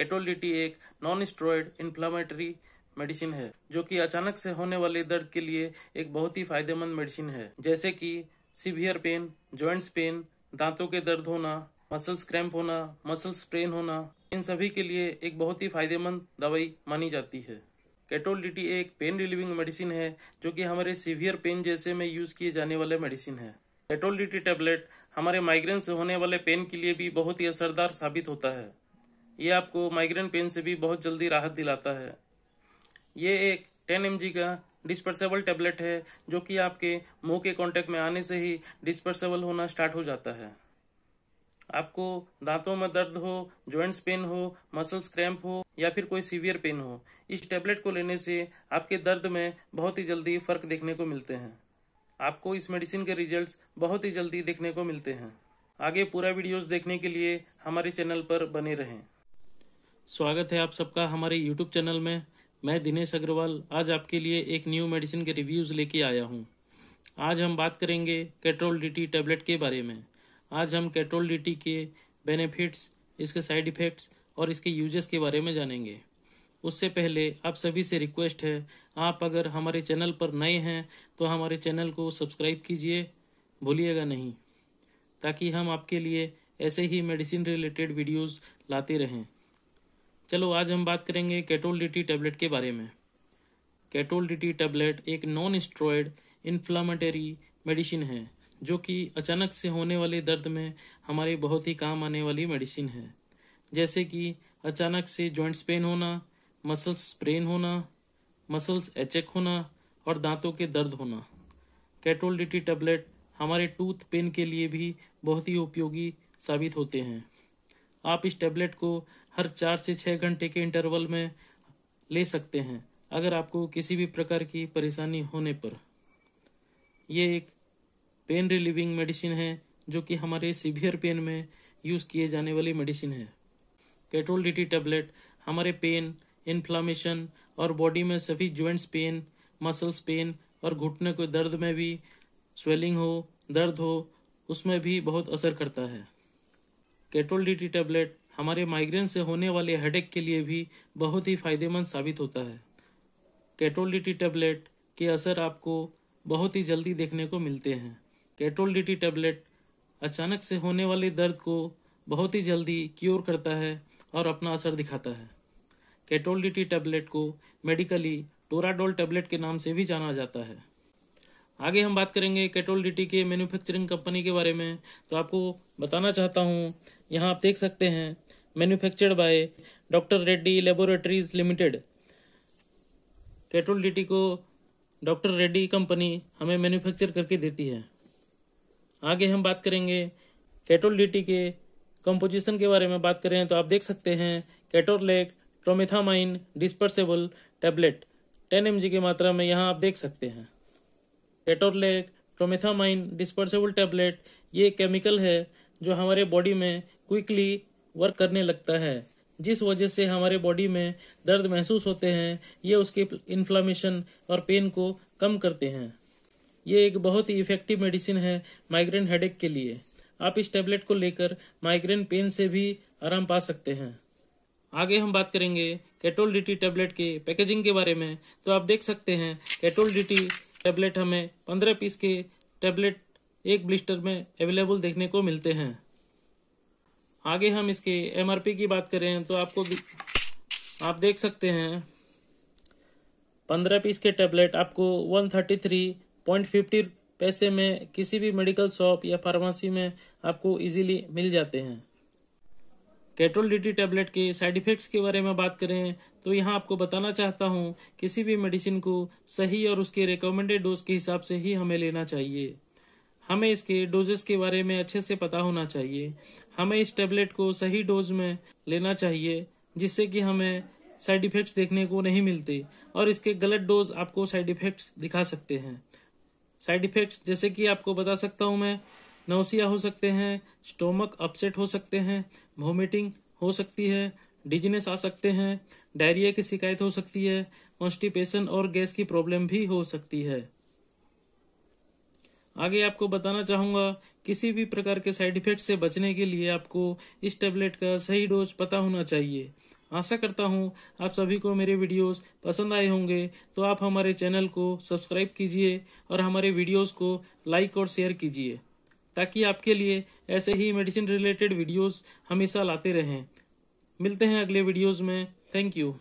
एटोलिटी एक non स्टोरॉयड inflammatory medicine है जो कि अचानक से होने वाले दर्द के लिए एक बहुत ही फायदेमंद मेडिसिन है जैसे कि सीवियर पेन ज्वाइंट्स पेन दांतों के दर्द होना मसल्स क्रैम्प होना मसल स्प्रेन होना इन सभी के लिए एक बहुत ही फायदेमंद दवाई मानी जाती है कैटोलिटी एक पेन रिलीविंग मेडिसिन है जो कि हमारे सीवियर पेन जैसे में यूज किए जाने वाले मेडिसिन है कैटोलिटी टेबलेट हमारे माइग्रेन से होने वाले पेन के लिए भी बहुत ही असरदार साबित होता है ये आपको माइग्रेन पेन से भी बहुत जल्दी राहत दिलाता है ये एक टेन एम का डिस्पर्सेबल टेबलेट है जो कि आपके मुंह के कांटेक्ट में आने से ही डिस्पर्सेबल होना स्टार्ट हो जाता है आपको दांतों में दर्द हो जॉइंट्स पेन हो मसल्स क्रैम्प हो या फिर कोई सीवियर पेन हो इस टेबलेट को लेने से आपके दर्द में बहुत ही जल्दी फर्क देखने को मिलते हैं आपको इस मेडिसिन के रिजल्ट्स बहुत ही जल्दी देखने को मिलते हैं आगे पूरा वीडियोस देखने के लिए हमारे चैनल पर बने रहें स्वागत है आप सबका हमारे यूट्यूब चैनल में मैं दिनेश अग्रवाल आज आपके लिए एक न्यू मेडिसिन के रिव्यूज़ लेके आया हूँ आज हम बात करेंगे कैट्रोल डीटी टैबलेट के बारे में आज हम कैट्रोल डीटी के बेनिफिट्स इसके साइड इफ़ेक्ट्स और इसके यूजेस के बारे में जानेंगे उससे पहले आप सभी से रिक्वेस्ट है आप अगर हमारे चैनल पर नए हैं तो हमारे चैनल को सब्सक्राइब कीजिए भूलिएगा नहीं ताकि हम आपके लिए ऐसे ही मेडिसिन रिलेटेड वीडियोज़ लाते रहें चलो आज हम बात करेंगे कैटोल डीटी टैबलेट के बारे में कैटोल डीटी टैबलेट एक नॉन स्ट्रॉयड इन्फ्लामेटरी मेडिसिन है जो कि अचानक से होने वाले दर्द में हमारे बहुत ही काम आने वाली मेडिसिन है जैसे कि अचानक से जॉइंट्स पेन होना मसल्स स्प्रेन होना मसल्स एचेक होना और दांतों के दर्द होना कैटोल डीटी टैबलेट हमारे टूथ पेन के लिए भी बहुत ही उपयोगी साबित होते हैं आप इस टैबलेट को हर चार से छः घंटे के इंटरवल में ले सकते हैं अगर आपको किसी भी प्रकार की परेशानी होने पर यह एक पेन रिलीविंग मेडिसिन है जो कि हमारे सीवियर पेन में यूज़ किए जाने वाली मेडिसिन है कैटोल डी टैबलेट हमारे पेन इन्फ्लामेशन और बॉडी में सभी जॉइंट्स पेन मसल्स पेन और घुटने के दर्द में भी स्वेलिंग हो दर्द हो उसमें भी बहुत असर करता है केटोल डी टी टैबलेट हमारे माइग्रेन से होने वाले हेडेक के लिए भी बहुत ही फायदेमंद साबित होता है कैटोलिटी टैबलेट के असर आपको बहुत ही जल्दी देखने को मिलते हैं कैटोलिटी टैबलेट अचानक से होने वाले दर्द को बहुत ही जल्दी क्योर करता है और अपना असर दिखाता है कैटोलिटी टैबलेट को मेडिकली टोराडोल टैबलेट के नाम से भी जाना जाता है आगे हम बात करेंगे कैटोल डीटी के मैन्युफैक्चरिंग कंपनी के बारे में तो आपको बताना चाहता हूँ यहाँ आप देख सकते हैं manufactured by doctor Reddy laboratories limited Ketorol DT को डॉक्टर रेड्डी कंपनी हमें मैन्युफैक्चर करके देती है आगे हम बात करेंगे कैटोल डीटी के कंपोजिशन के बारे में बात करें तो आप देख सकते हैं कैटोरलेक ट्रोमेथामाइन डिस्पर्सेबल टैबलेट 10 एम की मात्रा में यहाँ आप देख सकते हैं कैटोरलेक ट्रोमेथामाइन डिस्पर्सेबल टैबलेट ये केमिकल है जो हमारे बॉडी में क्विकली वर्क करने लगता है जिस वजह से हमारे बॉडी में दर्द महसूस होते हैं ये उसके इन्फ्लामेशन और पेन को कम करते हैं ये एक बहुत ही इफ़ेक्टिव मेडिसिन है माइग्रेन हेडेक के लिए आप इस टैबलेट को लेकर माइग्रेन पेन से भी आराम पा सकते हैं आगे हम बात करेंगे कैटोल डीटी टैबलेट के पैकेजिंग के बारे में तो आप देख सकते हैं कैटोल डीटी टैबलेट हमें पंद्रह पीस के टैबलेट एक ब्लिस्टर में अवेलेबल देखने को मिलते हैं आगे हम इसके एम की बात करें तो आपको आप देख सकते हैं पंद्रह पीस के टैबलेट आपको one thirty three point fifty पैसे में किसी भी मेडिकल शॉप या फार्मेसी में आपको इजीली मिल जाते हैं कैटोल डी टैबलेट के साइड इफ़ेक्ट्स के बारे में बात करें तो यहाँ आपको बताना चाहता हूँ किसी भी मेडिसिन को सही और उसके रिकमेंडेड डोज के हिसाब से ही हमें लेना चाहिए हमें इसके डोजेस के बारे में अच्छे से पता होना चाहिए हमें इस टेबलेट को सही डोज में लेना चाहिए जिससे कि हमें साइड इफेक्ट्स देखने को नहीं मिलते और इसके गलत डोज आपको साइड इफेक्ट्स दिखा सकते हैं साइड इफेक्ट्स जैसे कि आपको बता सकता हूँ मैं नौसिया हो सकते हैं स्टोमक अपसेट हो सकते हैं वोमिटिंग हो सकती है डिजनेस आ सकते हैं डायरिया की शिकायत हो सकती है कॉन्स्टिपेशन और गैस की प्रॉब्लम भी हो सकती है आगे आपको बताना चाहूँगा किसी भी प्रकार के साइड इफेक्ट से बचने के लिए आपको इस टेबलेट का सही डोज पता होना चाहिए आशा करता हूँ आप सभी को मेरे वीडियोस पसंद आए होंगे तो आप हमारे चैनल को सब्सक्राइब कीजिए और हमारे वीडियोस को लाइक और शेयर कीजिए ताकि आपके लिए ऐसे ही मेडिसिन रिलेटेड वीडियोस हमेशा लाते रहें मिलते हैं अगले वीडियोस में थैंक यू